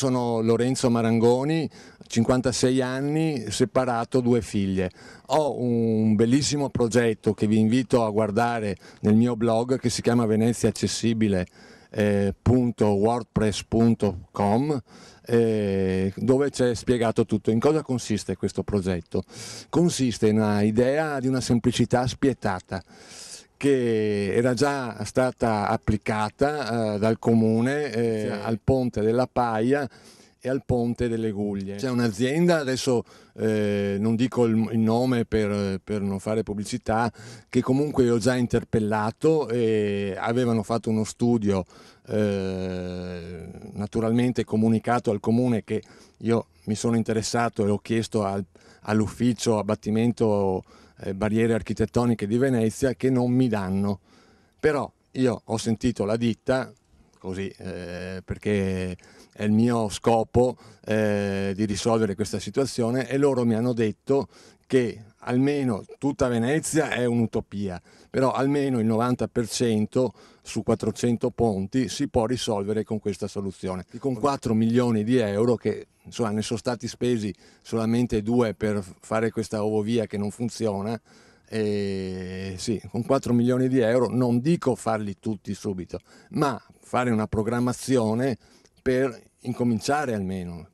Sono Lorenzo Marangoni, 56 anni, separato, due figlie. Ho un bellissimo progetto che vi invito a guardare nel mio blog che si chiama veneziaaccessibile.wordpress.com eh, eh, dove c'è spiegato tutto. In cosa consiste questo progetto? Consiste in un'idea di una semplicità spietata che era già stata applicata eh, dal comune eh, sì. al ponte della Paia e al ponte delle Guglie. C'è un'azienda, adesso eh, non dico il, il nome per, per, non fare pubblicità, che comunque ho già interpellato e avevano fatto uno studio, eh, naturalmente comunicato al comune che io mi sono interessato e ho chiesto al, all'ufficio abbattimento eh, barriere architettoniche di Venezia che non mi danno. Però io ho sentito la ditta così, eh, perché è il mio scopo eh, di risolvere questa situazione e loro mi hanno detto che almeno tutta Venezia è un'utopia, però almeno il 90% su 400 ponti si può risolvere con questa soluzione, con 4 milioni di euro che insomma, ne sono stati spesi solamente due per fare questa ovovia che non funziona, e eh, sì, con 4 milioni di euro non dico farli tutti subito, ma fare una programmazione per incominciare almeno,